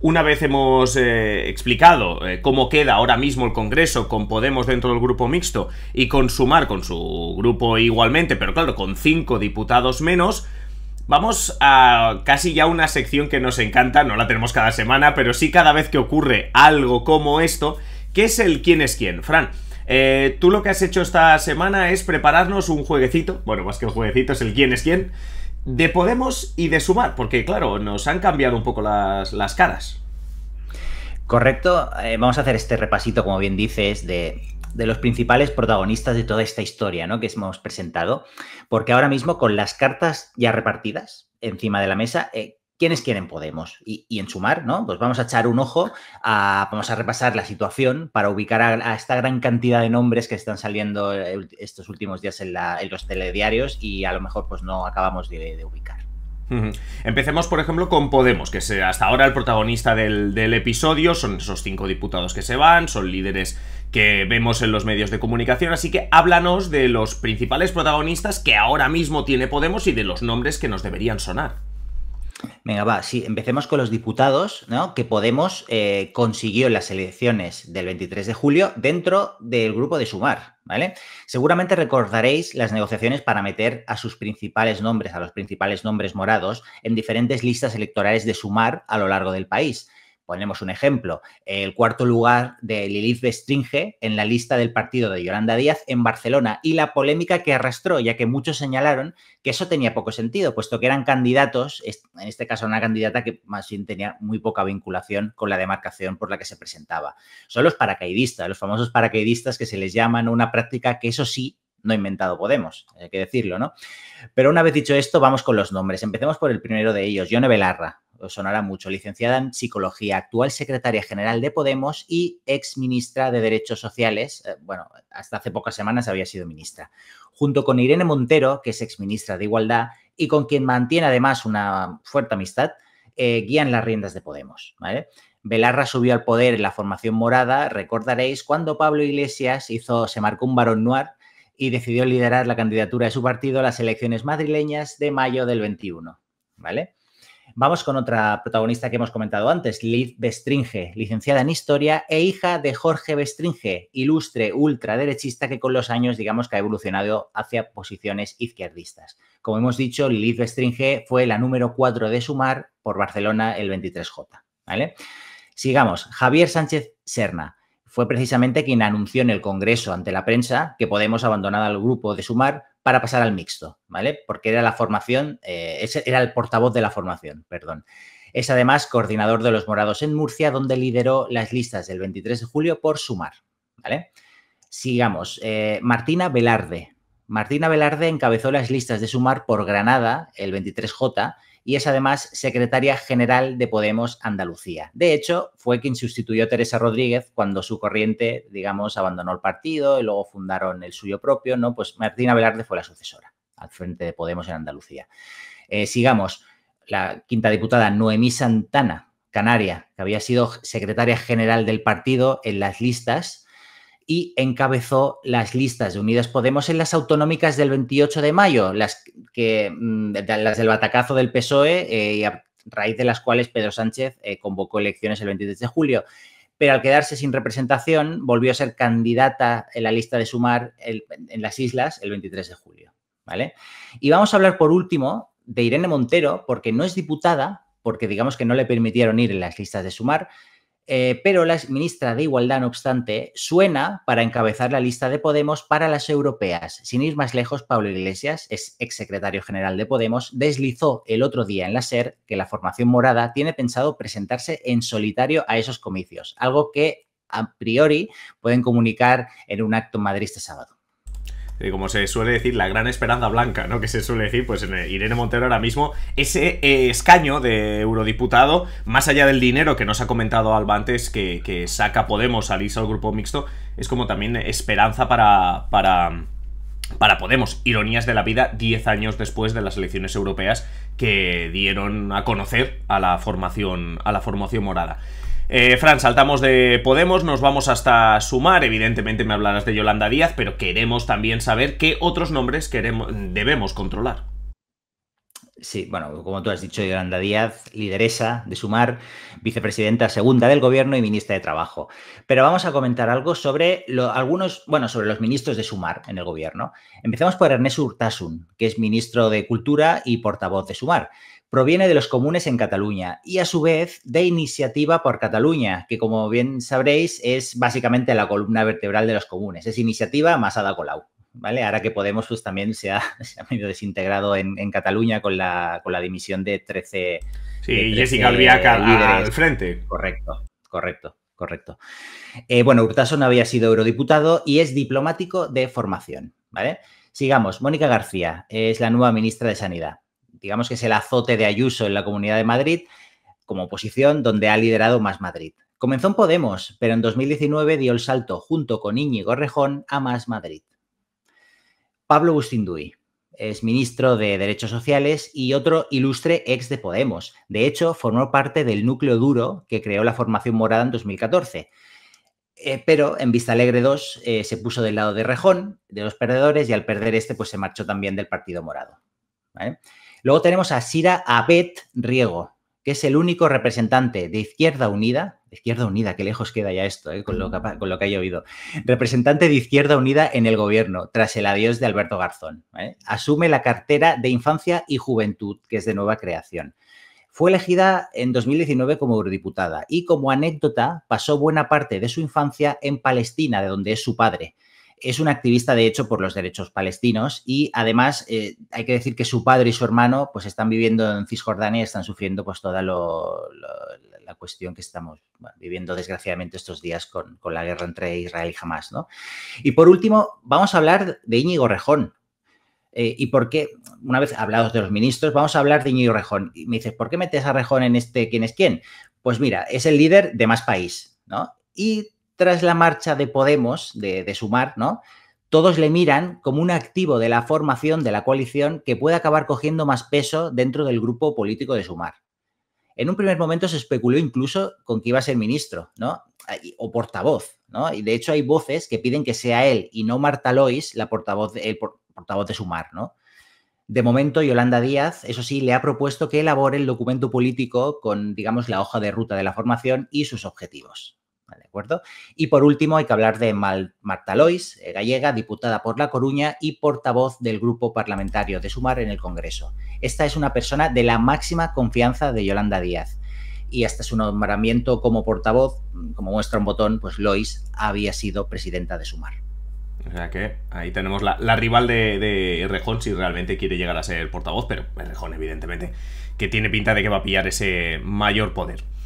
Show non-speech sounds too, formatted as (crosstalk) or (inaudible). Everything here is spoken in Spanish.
Una vez hemos eh, explicado eh, cómo queda ahora mismo el Congreso con Podemos dentro del grupo mixto y con Sumar con su grupo igualmente, pero claro, con cinco diputados menos, vamos a casi ya una sección que nos encanta, no la tenemos cada semana, pero sí cada vez que ocurre algo como esto, que es el quién es quién. Fran, eh, tú lo que has hecho esta semana es prepararnos un jueguecito, bueno, más que un jueguecito, es el quién es quién de Podemos y de Sumar, porque claro, nos han cambiado un poco las, caras. Correcto, eh, vamos a hacer este repasito, como bien dices, de, de, los principales protagonistas de toda esta historia ¿no? que hemos presentado, porque ahora mismo con las cartas ya repartidas encima de la mesa, eh, quiénes quieren Podemos. Y, en sumar, ¿no? Pues vamos a echar un ojo, vamos a repasar la situación para ubicar a, esta gran cantidad de nombres que están saliendo eh, estos últimos días en, los telediarios y a lo mejor pues no acabamos de, ubicar. Empecemos, por ejemplo, con Podemos, que es hasta ahora el protagonista del, episodio. Son esos cinco diputados que se van, son líderes que vemos en los medios de comunicación. Así que háblanos de los principales protagonistas que ahora mismo tiene Podemos y de los nombres que nos deberían sonar. Venga, va, sí, empecemos con los diputados, ¿no? Que Podemos eh, consiguió en las elecciones del 23 de julio dentro del grupo de Sumar, ¿vale? Seguramente recordaréis las negociaciones para meter a sus principales nombres, a los principales nombres morados, en diferentes listas electorales de Sumar a lo largo del país. Ponemos un ejemplo, el cuarto lugar de Lilith Bestringe en la lista del partido de Yolanda Díaz en Barcelona y la polémica que arrastró, ya que muchos señalaron que eso tenía poco sentido, puesto que eran candidatos, en este caso una candidata que más bien tenía muy poca vinculación con la demarcación por la que se presentaba. Son los paracaidistas, los famosos paracaidistas que se les llaman una práctica que eso sí no inventado Podemos, hay que decirlo, ¿no? Pero una vez dicho esto, vamos con los nombres. Empecemos por el primero de ellos, Yone Belarra, os sonará mucho, licenciada en psicología, actual secretaria general de Podemos y ex ministra de Derechos Sociales. Eh, bueno, hasta hace pocas semanas había sido ministra. Junto con Irene Montero, que es ex ministra de Igualdad y con quien mantiene además una fuerte amistad, eh, guían las riendas de Podemos. ¿vale? Belarra subió al poder en la formación morada, recordaréis, cuando Pablo Iglesias hizo, se marcó un varón noir y decidió liderar la candidatura de su partido a las elecciones madrileñas de mayo del 21. ¿Vale? Vamos con otra protagonista que hemos comentado antes, Liz Bestringe, licenciada en historia e hija de Jorge Bestringe, ilustre ultraderechista que con los años, digamos, que ha evolucionado hacia posiciones izquierdistas. Como hemos dicho, Liz Bestringe fue la número 4 de Sumar por Barcelona el 23J. ¿vale? Sigamos. Javier Sánchez Serna fue precisamente quien anunció en el Congreso ante la prensa que Podemos abandonar al grupo de Sumar para pasar al mixto, ¿vale? Porque era la formación, eh, era el portavoz de la formación, perdón. Es además coordinador de los morados en Murcia, donde lideró las listas del 23 de julio por Sumar, ¿vale? Sigamos. Eh, Martina Velarde. Martina Velarde encabezó las listas de Sumar por Granada, el 23J, y es además secretaria general de Podemos Andalucía. De hecho, fue quien sustituyó a Teresa Rodríguez cuando su corriente, digamos, abandonó el partido y luego fundaron el suyo propio, ¿no? Pues Martina Velarde fue la sucesora al frente de Podemos en Andalucía. Eh, sigamos, la quinta diputada Noemí Santana, canaria, que había sido secretaria general del partido en las listas, y encabezó las listas de Unidas Podemos en las autonómicas del 28 de mayo, las, que, mm, las del batacazo del PSOE eh, y a raíz de las cuales Pedro Sánchez eh, convocó elecciones el 23 de julio. Pero al quedarse sin representación, volvió a ser candidata en la lista de Sumar en las islas el 23 de julio. ¿vale? Y vamos a hablar por último de Irene Montero, porque no es diputada, porque digamos que no le permitieron ir en las listas de Sumar, eh, pero la ministra de Igualdad, no obstante, suena para encabezar la lista de Podemos para las europeas. Sin ir más lejos, Pablo Iglesias, ex exsecretario general de Podemos, deslizó el otro día en la SER que la formación morada tiene pensado presentarse en solitario a esos comicios, algo que a priori pueden comunicar en un acto en Madrid este sábado como se suele decir, la gran esperanza blanca, ¿no? Que se suele decir, pues en Irene Montero ahora mismo, ese eh, escaño de eurodiputado, más allá del dinero que nos ha comentado Alba antes, que, saca Podemos al irse al grupo mixto, es como también esperanza para, para, para Podemos. Ironías de la vida 10 años después de las elecciones europeas que dieron a conocer a la formación, a la formación morada. Eh, Fran, saltamos de Podemos, nos vamos hasta Sumar, evidentemente me hablarás de Yolanda Díaz, pero queremos también saber qué otros nombres queremos, debemos controlar. Sí, bueno, como tú has dicho, Yolanda Díaz, lideresa de Sumar, vicepresidenta segunda del gobierno y ministra de Trabajo. Pero vamos a comentar algo sobre algunos, bueno, sobre los ministros de Sumar en el gobierno. Empezamos por Ernesto Urtasun, que es ministro de Cultura y portavoz de Sumar proviene de los comunes en Cataluña y a su vez de Iniciativa por Cataluña, que como bien sabréis es básicamente la columna vertebral de los comunes, es Iniciativa más Ada ¿Vale? Ahora que Podemos pues, también se ha, (laughs) se desintegrado en, Cataluña con la, con la dimisión de 13. Sí, Jessica Albiaca al frente. Correcto, correcto correcto. Eh, bueno, no había sido eurodiputado y es diplomático de formación, ¿vale? Sigamos, Mónica García es la nueva ministra de Sanidad digamos que es el azote de Ayuso en la Comunidad de Madrid, como oposición, donde ha liderado Más Madrid. Comenzó en Podemos, pero en 2019 dio el salto junto con Íñigo Rejón a Más Madrid. Pablo Bustinduy es ministro de Derechos Sociales y otro ilustre ex de Podemos. De hecho, formó parte del núcleo duro que creó la formación morada en 2014. Eh, pero en Vista Alegre 2 eh, se puso del lado de Rejón, de los perdedores, y al perder este, pues se marchó también del Partido Morado. ¿Vale? Luego tenemos a Sira Abed Riego, que es el único representante de Izquierda Unida, Izquierda Unida, qué lejos queda ya esto, eh, con, lo que, haya oído, representante de Izquierda Unida en el gobierno, tras el adiós de Alberto Garzón. Asume la cartera de Infancia y Juventud, que es de nueva creación. Fue elegida en 2019 como eurodiputada y como anécdota pasó buena parte de su infancia en Palestina, de donde es su padre. Es un activista, de hecho, por los derechos palestinos y además eh, hay que decir que su padre y su hermano pues están viviendo en Cisjordania y están sufriendo pues toda la cuestión que estamos viviendo desgraciadamente estos días con, la guerra entre Israel y Hamas. ¿no? Y por último, vamos a hablar de Íñigo Rejón. Eh, ¿Y por qué? Una vez hablados de los ministros, vamos a hablar de Íñigo Rejón. Y me dices, ¿por qué metes a Rejón en este quién es quién? Pues mira, es el líder de Más País, ¿no? Y tras la marcha de Podemos, de, Sumar, ¿no? Todos le miran como un activo de la formación de la coalición que puede acabar cogiendo más peso dentro del grupo político de Sumar. En un primer momento se especuló incluso con que iba a ser ministro, ¿no? O portavoz, ¿no? Y de hecho hay voces que piden que sea él y no Marta Lois la portavoz, el portavoz de Sumar, ¿no? De momento, Yolanda Díaz, eso sí, le ha propuesto que elabore el documento político con, digamos, la hoja de ruta de la formación y sus objetivos. Y por último, hay que hablar de Marta Lois, eh, gallega, diputada por La Coruña y portavoz del grupo parlamentario de Sumar en el Congreso. Esta es una persona de la máxima confianza de Yolanda Díaz. Y hasta su nombramiento como portavoz, mm, como muestra un botón, pues Lois había sido presidenta de Sumar. O sea que ahí tenemos la, rival de, de, Rejón si realmente quiere llegar a ser portavoz, pero Rejón evidentemente que tiene pinta de que va a pillar ese mayor poder.